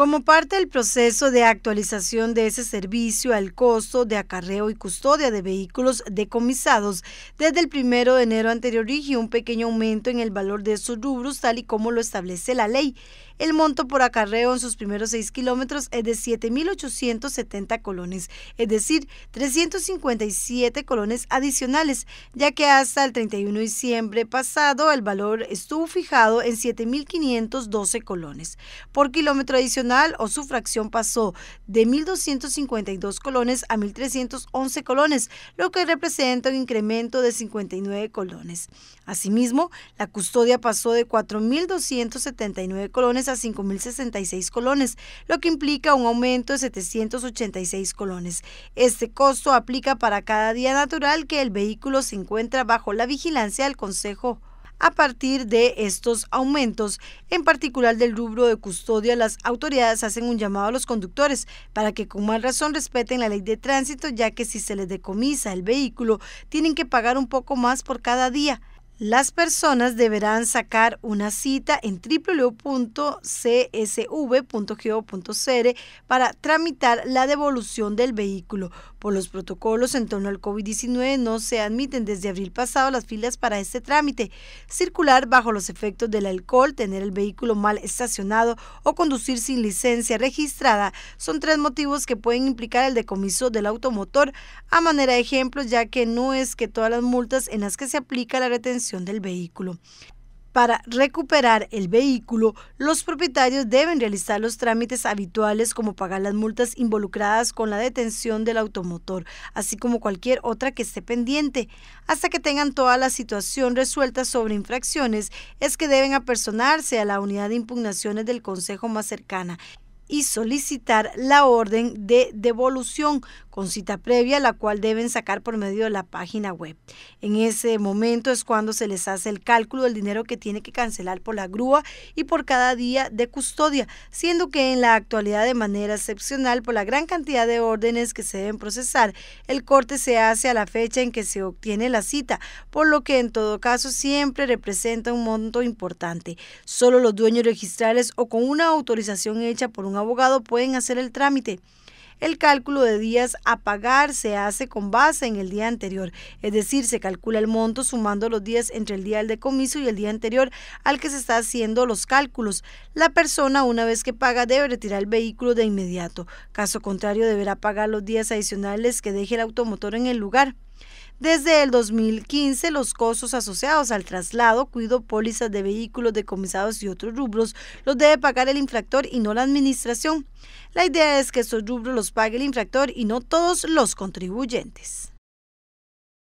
Como parte del proceso de actualización de ese servicio al costo de acarreo y custodia de vehículos decomisados, desde el 1 de enero anterior y un pequeño aumento en el valor de esos rubros, tal y como lo establece la ley. El monto por acarreo en sus primeros seis kilómetros es de 7.870 colones, es decir, 357 colones adicionales, ya que hasta el 31 de diciembre pasado el valor estuvo fijado en 7.512 colones. Por kilómetro adicional, o su fracción pasó de 1.252 colones a 1.311 colones, lo que representa un incremento de 59 colones. Asimismo, la custodia pasó de 4.279 colones a 5.066 colones, lo que implica un aumento de 786 colones. Este costo aplica para cada día natural que el vehículo se encuentra bajo la vigilancia del Consejo a partir de estos aumentos, en particular del rubro de custodia, las autoridades hacen un llamado a los conductores para que con más razón respeten la ley de tránsito, ya que si se les decomisa el vehículo, tienen que pagar un poco más por cada día. Las personas deberán sacar una cita en www.csv.gov.cr para tramitar la devolución del vehículo. Por los protocolos en torno al COVID-19 no se admiten desde abril pasado las filas para este trámite. Circular bajo los efectos del alcohol, tener el vehículo mal estacionado o conducir sin licencia registrada son tres motivos que pueden implicar el decomiso del automotor a manera de ejemplo, ya que no es que todas las multas en las que se aplica la retención del vehículo. Para recuperar el vehículo, los propietarios deben realizar los trámites habituales como pagar las multas involucradas con la detención del automotor, así como cualquier otra que esté pendiente. Hasta que tengan toda la situación resuelta sobre infracciones, es que deben apersonarse a la unidad de impugnaciones del Consejo más cercana y solicitar la orden de devolución con cita previa, la cual deben sacar por medio de la página web. En ese momento es cuando se les hace el cálculo del dinero que tiene que cancelar por la grúa y por cada día de custodia, siendo que en la actualidad de manera excepcional por la gran cantidad de órdenes que se deben procesar, el corte se hace a la fecha en que se obtiene la cita, por lo que en todo caso siempre representa un monto importante. Solo los dueños registrales o con una autorización hecha por un abogado pueden hacer el trámite. El cálculo de días a pagar se hace con base en el día anterior, es decir, se calcula el monto sumando los días entre el día del decomiso y el día anterior al que se está haciendo los cálculos. La persona, una vez que paga, debe retirar el vehículo de inmediato. Caso contrario, deberá pagar los días adicionales que deje el automotor en el lugar. Desde el 2015, los costos asociados al traslado, cuido, pólizas de vehículos decomisados y otros rubros, los debe pagar el infractor y no la administración. La idea es que estos rubros los pague el infractor y no todos los contribuyentes.